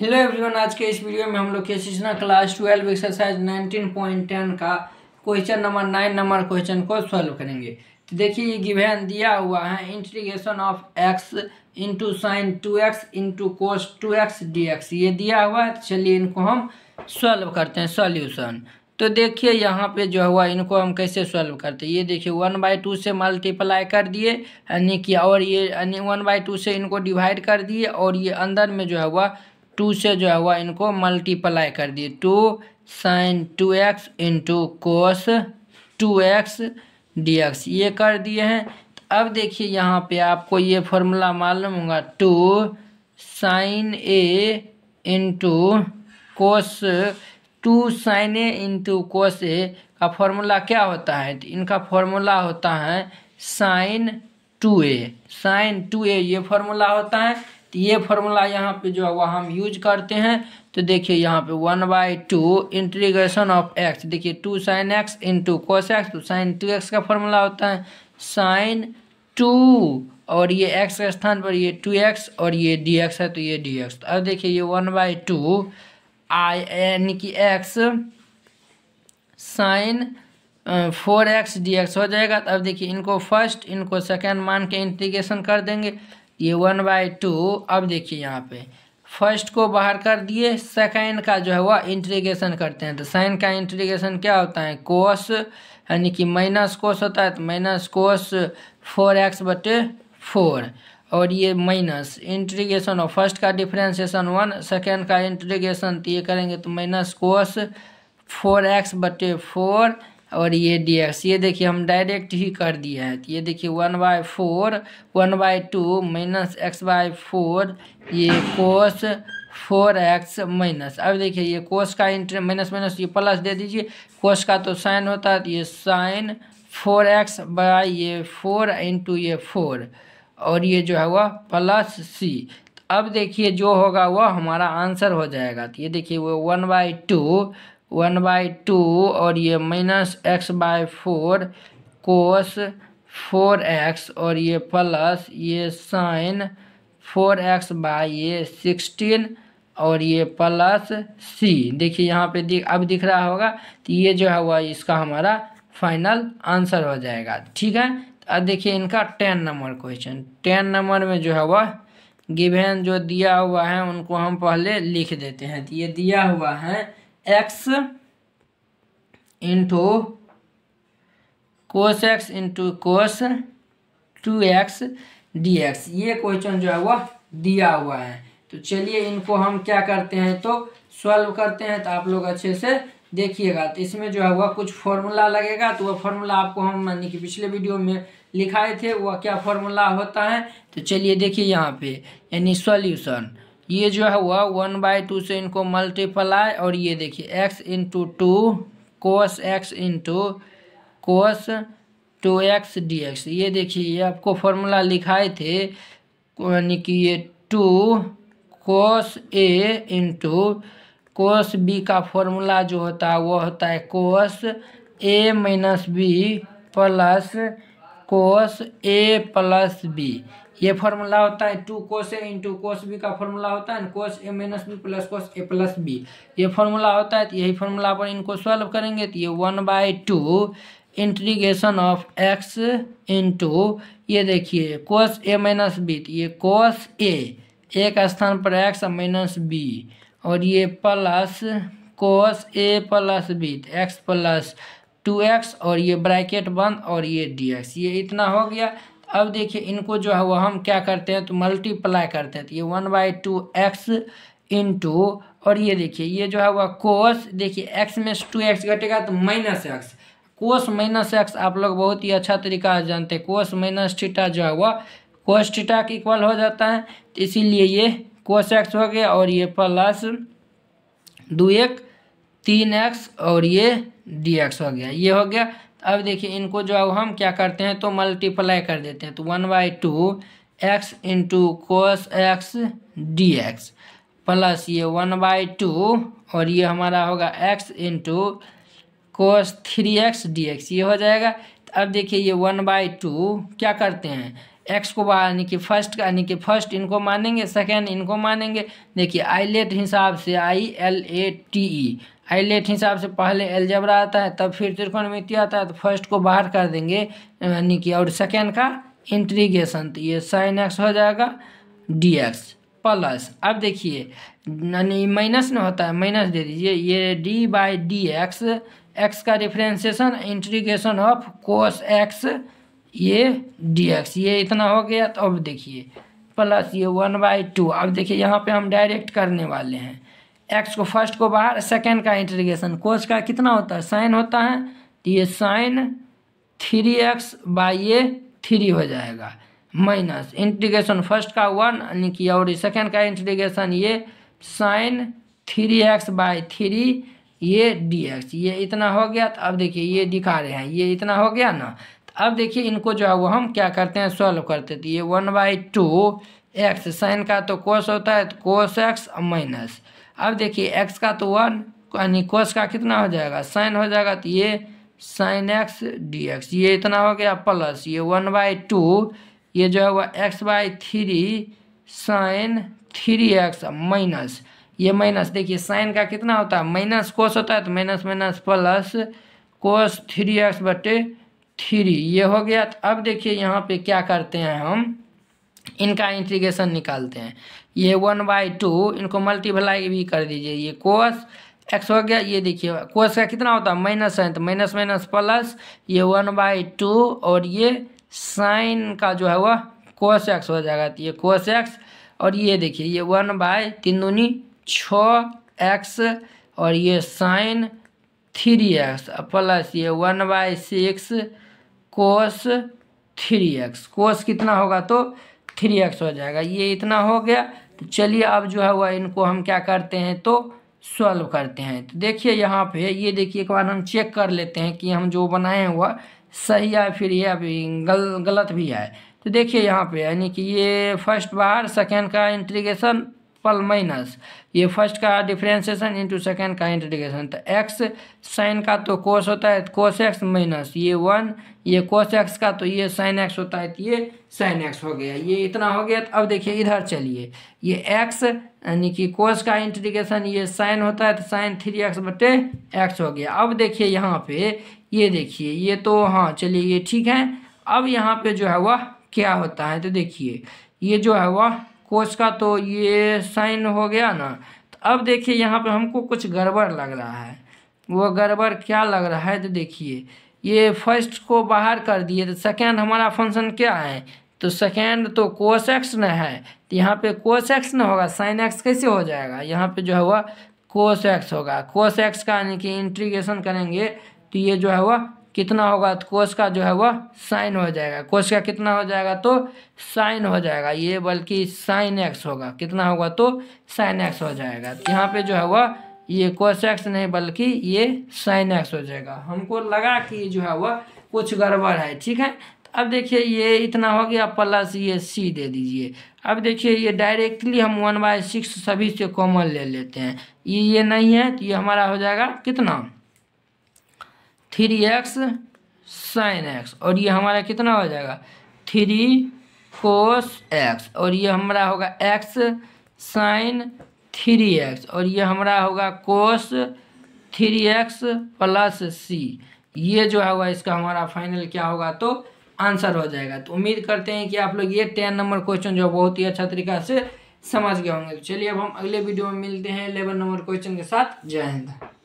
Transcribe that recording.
hello everyone आज के इस वीडियो में हम लोग के सीखना class twelve exercise nineteen point ten का question number nine number question को सॉल्व करेंगे तो देखिए ये गिवेन दिया हुआ है integration of x into sine two x into cos two x d x ये दिया हुआ है तो चलिए इनको हम सॉल्व करते हैं सॉल्यूशन तो देखिए यहाँ पे जो हुआ इनको हम कैसे सॉल्व करते हैं ये देखिए वन बाई टू से मल्टीप्लाई कर दिए यानी कि और ये यानी वन बाई टू से इनको डिवाइड कर दिए और ये अंदर में जो हुआ टू से जो है वह इनको मल्टीप्लाई कर दिए two sine two x into cos two x d x ये कर दिए हैं तो अब देखिए यहाँ पे आपको ये फॉर्मूला मालूम होगा two sine a into cos two sine a into cos a का फॉर्मूला क्या होता है तो इनका फॉर्मूला होता है sine two a sine two a ये फॉर्मूला होता है तो ये फॉर्मूला यहाँ पे जो है वह हम यूज करते हैं तो देखिए यहाँ पे one by two integration of x देखिए two sine x into cos x तो साइन टू एक्स का फॉर्मूला होता है साइन टू और ये एक्स के स्थान पर ये टू एक्स और ये डी एक्स है तो ये डी एक्स तो अब देखिए ये वन बाई टू आई यानी कि x sine four x d x हो जाएगा तो अब देखिए इनको फर्स्ट इनको सेकेंड मान के इंटीग्रेशन कर देंगे ये वन बाई टू अब देखिए यहाँ पे फर्स्ट को बाहर कर दिए सेकेंड का जो है वह इंट्रीगेशन करते हैं तो साइन का इंट्रीगेशन क्या होता है कोस यानी कि माइनस कोस होता है तो माइनस कोस फोर एक्स बटे फोर और ये माइनस इंट्रीगेशन और फर्स्ट का डिफ्रेंसिएशन वन सेकेंड का इंट्रीगेशन तो ये करेंगे तो माइनस कोस फोर एक्स बटे फोर और ये डी एक्स ये देखिए हम डायरेक्ट ही कर दिए हैं तो ये देखिए one by four one by two minus x by four ये कोस फोर एक्स माइनस अब देखिए ये कोस का इंटर माइनस माइनस ये प्लस दे दीजिए कोस का तो साइन होता है तो ये साइन फोर एक्स बाय ये फोर इंटू ये फोर और ये जो है वह प्लस सी अब देखिए जो होगा वह हमारा आंसर हो जाएगा तो ये देखिए वो one by two one by two और ये minus x by four cos four x और ये प्लस ये साइन फोर एक्स बाई ये सिक्सटीन और ये प्लस सी देखिए यहाँ पे दिख अब दिख रहा होगा तो ये जो है वह इसका हमारा फाइनल आंसर हो जाएगा ठीक है अब देखिए इनका ten number question ten number में जो है वह गिवेन जो दिया हुआ है उनको हम पहले लिख देते हैं तो ये दिया हुआ है x into cos x into cos two x d x ये क्वेश्चन जो है वह दिया हुआ है तो चलिए इनको हम क्या करते हैं तो सॉल्व करते हैं तो आप लोग अच्छे से देखिएगा तो इसमें जो है वह कुछ फॉर्मूला लगेगा तो वह फॉर्मूला आपको हम यानी कि पिछले वीडियो में लिखाए थे वह क्या फॉर्मूला होता है तो चलिए देखिए यहाँ पे यानी सॉल्यूशन ये जो है हुआ वन बाई टू से इनको मल्टीप्लाई और ये देखिए x into two cos x into cos two x d x ये देखिए ये आपको फॉर्मूला लिखाए थे यानी कि ये two cos a into cos b का फॉर्मूला जो होता है वो होता है cos a minus b plus cos a plus b ये फॉर्मूला होता है two cos a into cos b का फॉर्मूला होता है cos a minus b plus cos a plus b ये फॉर्मूला होता है तो यही फॉर्मूला पर इनको सॉल्व करेंगे तो ये one by two integration of x into ये देखिए कोस ए माइनस बी तो ये कोस ए एक स्थान पर एक्स और माइनस बी और ये plus cos a plus b x plus two x और ये ब्रैकेट बंद और ये डी एक्स ये इतना हो गया अब देखिए इनको जो है वो हम क्या करते हैं तो मल्टीप्लाई करते हैं तो ये one by two x into और ये देखिए ये जो है वह कोस देखिए एक्स में टू एक्स घटेगा तो minus x cos minus x आप लोग बहुत ही अच्छा तरीका जानते हैं कोस माइनस थीटा जो है वह कोस थीटा के इक्वल हो जाता है तो इसीलिए ये कोस एक्स हो गया और ये प्लस दो एक तीन एक्स और ये डी एक्स हो गया ये हो गया अब देखिए इनको जो अब हम क्या करते हैं तो मल्टीप्लाई कर देते हैं तो one by two x into cos x d x plus ये वन बाई टू और ये हमारा होगा x into cos three x d x ये हो जाएगा तो अब देखिए ये वन बाई टू क्या करते हैं एक्स को यानी कि फर्स्ट का यानी कि फर्स्ट इनको मानेंगे सेकेंड इनको मानेंगे देखिए आई लेट हिसाब से I L A T E ILATE हिसाब से पहले एलजबरा आता है तब फिर त्रिकोणमिति आता है तो फर्स्ट को बाहर कर देंगे यानी कि और सेकेंड का इंट्रीगेशन तो ये साइन एक्स हो जाएगा डी एक्स प्लस अब देखिए यानी माइनस में होता है माइनस दे दीजिए ये d by d x x का differentiation integration of cos x ये डी एक्स ये इतना हो गया तो अब देखिए प्लस ये वन बाई टू अब देखिए यहाँ पे हम डायरेक्ट करने वाले हैं एक्स को फर्स्ट को बाहर सेकेंड का इंटरग्रेशन कोच का कितना होता है साइन होता है तो ये साइन थ्री एक्स बाई ये थ्री हो जाएगा माइनस इंटीग्रेशन फर्स्ट का वन यानी कि और सेकेंड का इंटीग्रेशन ये sine three x by three ये डी एक्स ये इतना हो गया तो अब देखिए ये दिखा रहे हैं ये इतना हो गया ना अब देखिए इनको जो है वो हम क्या करते हैं सॉल्व करते थे तो ये one by two x sine का तो कोस होता है तो कोस एक्स माइनस अब देखिए एक्स का तो वन यानी कोस का कितना हो जाएगा साइन हो जाएगा तो ये साइन एक्स डी एक्स ये इतना हो गया प्लस ये वन बाई टू ये जो है वह x by three sine three x minus ये माइनस देखिए साइन का कितना होता है माइनस कोस होता है तो minus minus plus cos three x बटे थ्री ये हो गया तो अब देखिए यहाँ पे क्या करते हैं हम इनका इंटीग्रेशन निकालते हैं ये वन बाई टू इनको मल्टीप्लाई भी कर दीजिए ये कोस एक्स हो गया ये देखिए कोस का कितना होता है माइनस साइन तो माइनस माइनस प्लस ये वन बाई टू और ये साइन का जो है वह कोस एक्स हो जाएगा तो ये कोस एक्स और ये देखिए ये वन बाय तीन दूनी छः एक्स और ये साइन थ्री एक्स प्लस ये one by six cos three x cos कितना होगा तो थ्री एक्स हो जाएगा ये इतना हो गया तो चलिए अब जो है वह इनको हम क्या करते हैं तो सॉल्व करते हैं तो देखिए यहाँ पे ये देखिए एक बार हम चेक कर लेते हैं कि हम जो बनाए हैं वह सही है फिर ये अभी गल गलत भी है तो देखिए यहाँ पे यानी कि ये फर्स्ट बार सेकेंड का इंट्रीगेशन पल माइनस ये फर्स्ट का डिफ्रेंसिएशन इंटू सेकेंड का इंटीग्रेशन तो एक्स साइन का तो कोस होता है कोस एक्स माइनस ये वन ये कोस एक्स का तो ये साइन एक्स होता है तो ये साइन एक्स हो गया ये इतना हो गया तो अब देखिए इधर चलिए ये एक्स यानी कि कोस का इंटीग्रेशन ये साइन होता है तो साइन थ्री एक्स बटे एक्स हो गया अब देखिए यहाँ पे ये देखिए ये तो हाँ चलिए ये ठीक है अब यहाँ पे जो है वह क्या होता है तो देखिए ये जो है वह कोस का तो ये साइन हो गया ना तो अब देखिए यहाँ पे हमको कुछ गड़बड़ लग रहा है वो गड़बड़ क्या लग रहा है तो देखिए ये फर्स्ट को बाहर कर दिए तो सेकेंड हमारा फंक्शन क्या है तो सेकेंड तो कोस एक्स न है तो यहाँ पे कोस एक्स न होगा साइन एक्स कैसे हो जाएगा यहाँ पे जो है वह कोस एक्स होगा कोस एक्स का यानी कि इंट्रीगेशन करेंगे तो ये जो है वह कितना होगा तो कोस का जो है वह साइन हो जाएगा कोस का कितना हो जाएगा तो साइन हो जाएगा ये बल्कि साइन एक्स होगा कितना होगा तो साइन एक्स हो जाएगा तो यहाँ पे जो है वह ये कोस एक्स नहीं बल्कि ये साइन एक्स हो जाएगा हमको लगा कि जो है वह कुछ गड़बड़ है ठीक है तो अब देखिए ये इतना हो गया प्लस ये सी दे दीजिए अब देखिए ये डायरेक्टली हम वन बाय सिक्स सभी से कॉमन ले लेते हैं ये ये नहीं है तो ये हमारा हो जाएगा कितना थ्री एक्स साइन एक्स और ये हमारा कितना हो जाएगा थ्री कोस एक्स और ये हमारा होगा एक्स साइन थ्री एक्स और ये हमारा होगा cos three x plus c ये जो हुआ इसका हमारा फाइनल क्या होगा तो आंसर हो जाएगा तो उम्मीद करते हैं कि आप लोग ये टेन नंबर क्वेश्चन जो बहुत ही अच्छा तरीका से समझ गए होंगे तो चलिए अब हम अगले वीडियो में मिलते हैं इलेवन नंबर क्वेश्चन के साथ जय हिंद